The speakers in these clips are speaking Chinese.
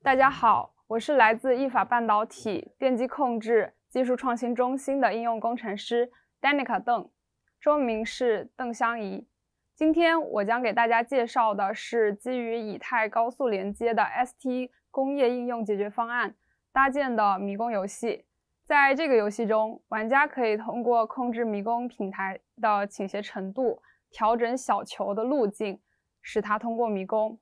大家好，我是来自意法半导体电机控制技术创新中心的应用工程师 Danica 邓，中文名是邓相怡。今天我将给大家介绍的是基于以太高速连接的 ST 工业应用解决方案搭建的迷宫游戏。在这个游戏中，玩家可以通过控制迷宫平台的倾斜程度，调整小球的路径，使它通过迷宫。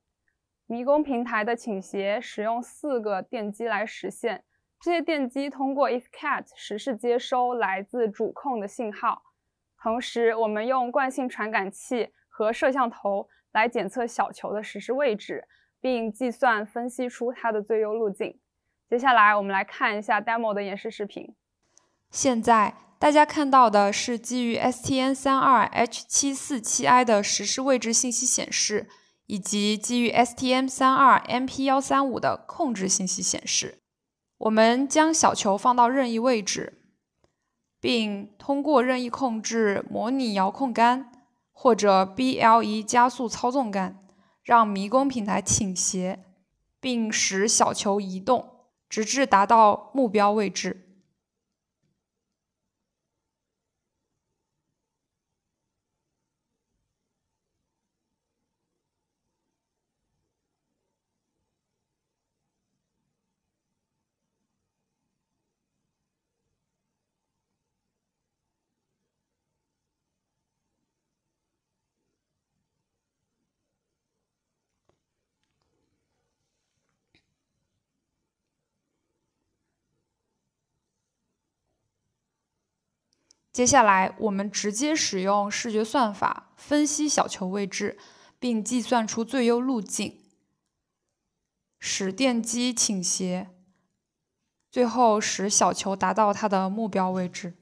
迷宫平台的倾斜使用四个电机来实现，这些电机通过 IFCAT 实时接收来自主控的信号。同时，我们用惯性传感器和摄像头来检测小球的实时位置，并计算分析出它的最优路径。接下来，我们来看一下 demo 的演示视频。现在大家看到的是基于 STN32H747I 的实时位置信息显示。以及基于 STM32MP135 的控制信息显示，我们将小球放到任意位置，并通过任意控制模拟遥控杆或者 BLE 加速操纵杆，让迷宫平台倾斜，并使小球移动，直至达到目标位置。接下来，我们直接使用视觉算法分析小球位置，并计算出最优路径，使电机倾斜，最后使小球达到它的目标位置。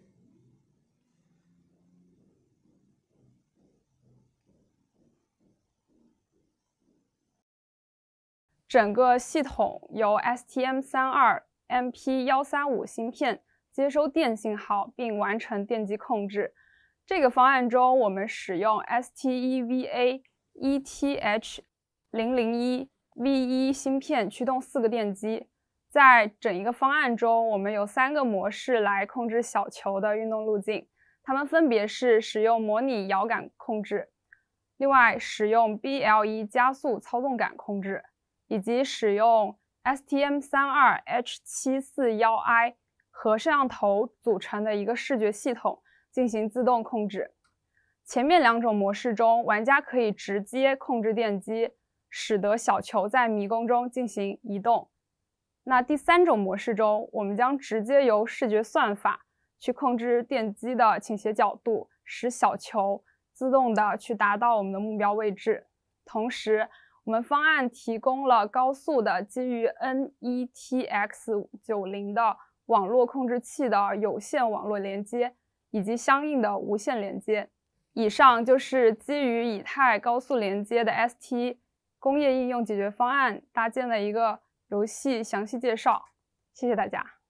整个系统由 STM 三二 MP 幺三五芯片。接收电信号并完成电机控制。这个方案中，我们使用 S T E V A E T H 零零一 V 一芯片驱动四个电机。在整一个方案中，我们有三个模式来控制小球的运动路径，它们分别是使用模拟摇杆控制，另外使用 B L E 加速操纵杆控制，以及使用 S T M 三二 H 七四幺 I。和摄像头组成的一个视觉系统进行自动控制。前面两种模式中，玩家可以直接控制电机，使得小球在迷宫中进行移动。那第三种模式中，我们将直接由视觉算法去控制电机的倾斜角度，使小球自动的去达到我们的目标位置。同时，我们方案提供了高速的基于 NEX t 九零的。网络控制器的有线网络连接以及相应的无线连接。以上就是基于以太高速连接的 ST 工业应用解决方案搭建的一个游戏详细介绍。谢谢大家。